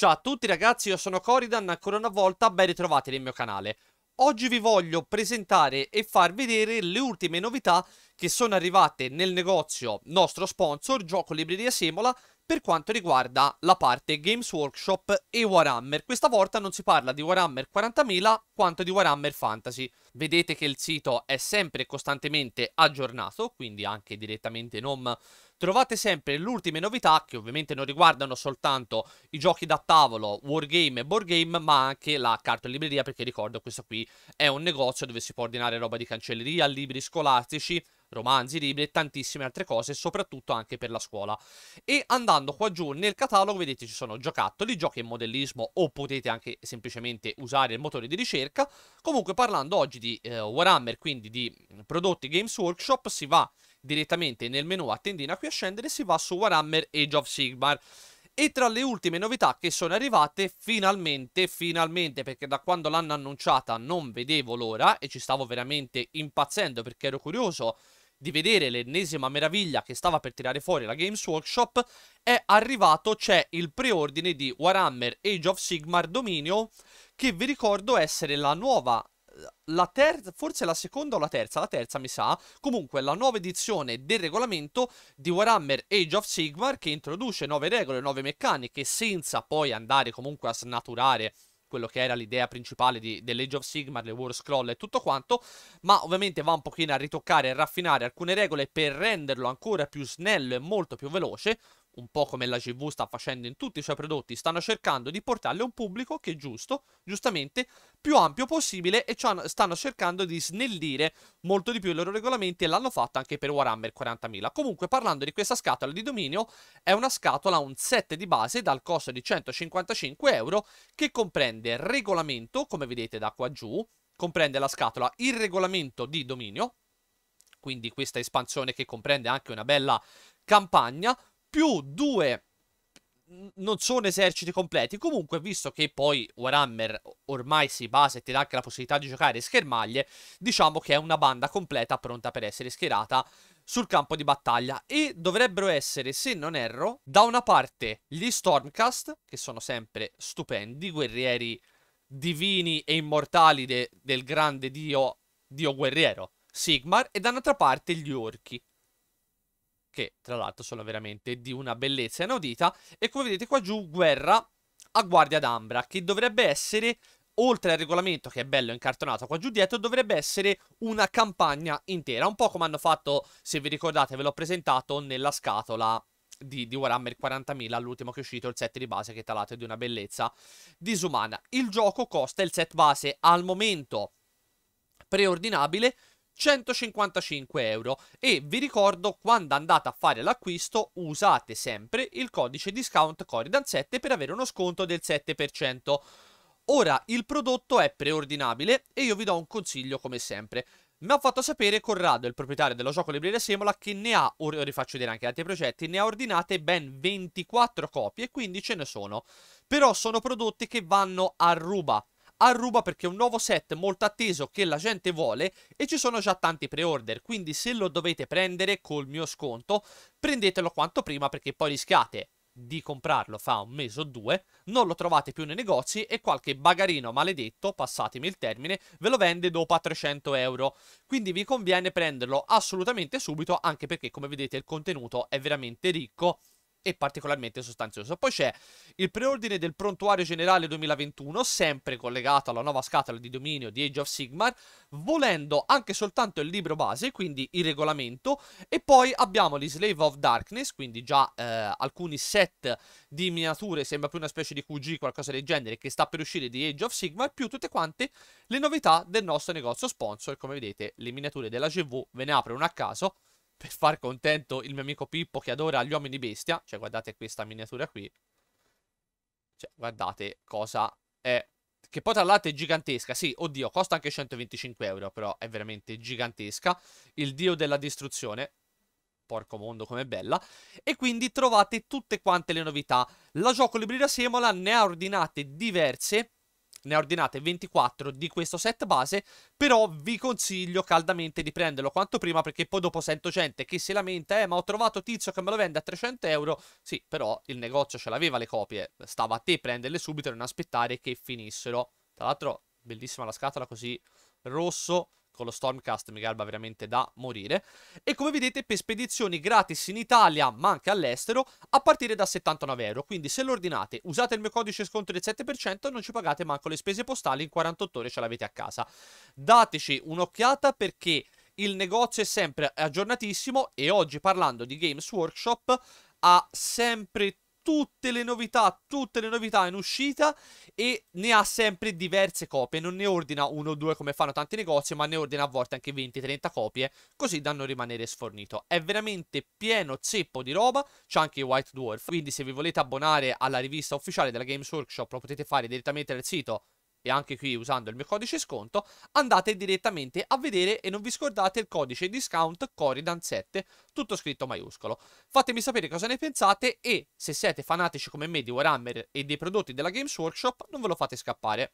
Ciao a tutti ragazzi, io sono Coridan, ancora una volta ben ritrovati nel mio canale. Oggi vi voglio presentare e far vedere le ultime novità che sono arrivate nel negozio nostro sponsor, Gioco Libreria Semola, per quanto riguarda la parte Games Workshop e Warhammer. Questa volta non si parla di Warhammer 40.000 quanto di Warhammer Fantasy. Vedete che il sito è sempre costantemente aggiornato, quindi anche direttamente non trovate sempre le ultime novità che ovviamente non riguardano soltanto i giochi da tavolo, wargame e board game, ma anche la cartolibreria perché ricordo questo qui è un negozio dove si può ordinare roba di cancelleria, libri scolastici, romanzi, libri e tantissime altre cose, soprattutto anche per la scuola. E andando qua giù nel catalogo, vedete ci sono giocattoli, giochi in modellismo o potete anche semplicemente usare il motore di ricerca. Comunque parlando oggi di eh, Warhammer, quindi di prodotti Games Workshop, si va direttamente nel menu a tendina qui a scendere si va su Warhammer Age of Sigmar. E tra le ultime novità che sono arrivate, finalmente, finalmente, perché da quando l'hanno annunciata non vedevo l'ora e ci stavo veramente impazzendo perché ero curioso di vedere l'ennesima meraviglia che stava per tirare fuori la Games Workshop, è arrivato, c'è il preordine di Warhammer Age of Sigmar Dominio, che vi ricordo essere la nuova la terza, forse la seconda o la terza, la terza mi sa, comunque la nuova edizione del regolamento di Warhammer Age of Sigmar che introduce nuove regole, nuove meccaniche senza poi andare comunque a snaturare quello che era l'idea principale di, dell'Age of Sigmar, le War Scroll e tutto quanto, ma ovviamente va un pochino a ritoccare e raffinare alcune regole per renderlo ancora più snello e molto più veloce, un po' come la CV sta facendo in tutti i suoi prodotti, stanno cercando di portarle a un pubblico che è giusto, giustamente, più ampio possibile e stanno cercando di snellire molto di più i loro regolamenti e l'hanno fatto anche per Warhammer 40.000. Comunque, parlando di questa scatola di dominio, è una scatola, un set di base dal costo di 155 euro che comprende regolamento, come vedete da qua giù, comprende la scatola, il regolamento di dominio, quindi questa espansione che comprende anche una bella campagna, più due non sono eserciti completi. Comunque, visto che poi Warhammer ormai si basa e ti dà anche la possibilità di giocare schermaglie, diciamo che è una banda completa pronta per essere schierata sul campo di battaglia. E dovrebbero essere, se non erro, da una parte gli Stormcast, che sono sempre stupendi, guerrieri divini e immortali de del grande dio, dio guerriero Sigmar, e dall'altra parte gli orchi che tra l'altro sono veramente di una bellezza inaudita. E come vedete qua giù, guerra a guardia d'ambra, che dovrebbe essere, oltre al regolamento che è bello incartonato qua giù dietro, dovrebbe essere una campagna intera. Un po' come hanno fatto, se vi ricordate, ve l'ho presentato nella scatola di, di Warhammer 40.000, l'ultimo che è uscito, il set di base, che tra l'altro è di una bellezza disumana. Il gioco costa il set base al momento preordinabile 155 euro e vi ricordo quando andate a fare l'acquisto usate sempre il codice discount Coridan 7 per avere uno sconto del 7%. Ora il prodotto è preordinabile e io vi do un consiglio come sempre. Mi ha fatto sapere Corrado, il proprietario dello gioco Libreria Semola, che ne ha, ora vi faccio vedere anche altri progetti, ne ha ordinate ben 24 copie, quindi ce ne sono. Però sono prodotti che vanno a ruba, a Ruba perché è un nuovo set molto atteso che la gente vuole e ci sono già tanti pre-order, quindi se lo dovete prendere col mio sconto, prendetelo quanto prima perché poi rischiate di comprarlo fa un mese o due, non lo trovate più nei negozi e qualche bagarino maledetto, passatemi il termine, ve lo vende dopo a 300 euro. Quindi vi conviene prenderlo assolutamente subito anche perché come vedete il contenuto è veramente ricco e particolarmente sostanzioso. Poi c'è il preordine del prontuario generale 2021, sempre collegato alla nuova scatola di dominio di Age of Sigmar, volendo anche soltanto il libro base, quindi il regolamento, e poi abbiamo gli Slave of Darkness, quindi già eh, alcuni set di miniature, sembra più una specie di QG, qualcosa del genere, che sta per uscire di Age of Sigmar, più tutte quante le novità del nostro negozio sponsor, come vedete le miniature della GV, ve ne apro una a caso, per far contento il mio amico Pippo che adora gli uomini bestia. Cioè, guardate questa miniatura qui. Cioè, guardate cosa è. Che poi tra l'altro è gigantesca. Sì, oddio, costa anche 125 euro, però è veramente gigantesca. Il dio della distruzione. Porco mondo, com'è bella. E quindi trovate tutte quante le novità. La gioco libreria Semola ne ha ordinate diverse ne ordinate 24 di questo set base, però vi consiglio caldamente di prenderlo quanto prima perché poi dopo sento gente che si lamenta, eh ma ho trovato tizio che me lo vende a 300 euro, sì però il negozio ce l'aveva le copie, stava a te prenderle subito e non aspettare che finissero. Tra l'altro bellissima la scatola così rosso con lo Stormcast mi garba veramente da morire. E come vedete per spedizioni gratis in Italia ma anche all'estero a partire da 79 euro. Quindi se lo ordinate usate il mio codice sconto del 7% non ci pagate manco le spese postali in 48 ore ce l'avete a casa. Dateci un'occhiata perché il negozio è sempre aggiornatissimo e oggi parlando di Games Workshop ha sempre tutte le novità, tutte le novità in uscita e ne ha sempre diverse copie, non ne ordina uno o due come fanno tanti negozi, ma ne ordina a volte anche 20-30 copie, così da non rimanere sfornito. È veramente pieno zeppo di roba, c'è anche White Dwarf, quindi se vi volete abbonare alla rivista ufficiale della Games Workshop lo potete fare direttamente dal sito e anche qui usando il mio codice sconto, andate direttamente a vedere e non vi scordate il codice discount Coridan7, tutto scritto maiuscolo. Fatemi sapere cosa ne pensate e se siete fanatici come me di Warhammer e dei prodotti della Games Workshop non ve lo fate scappare.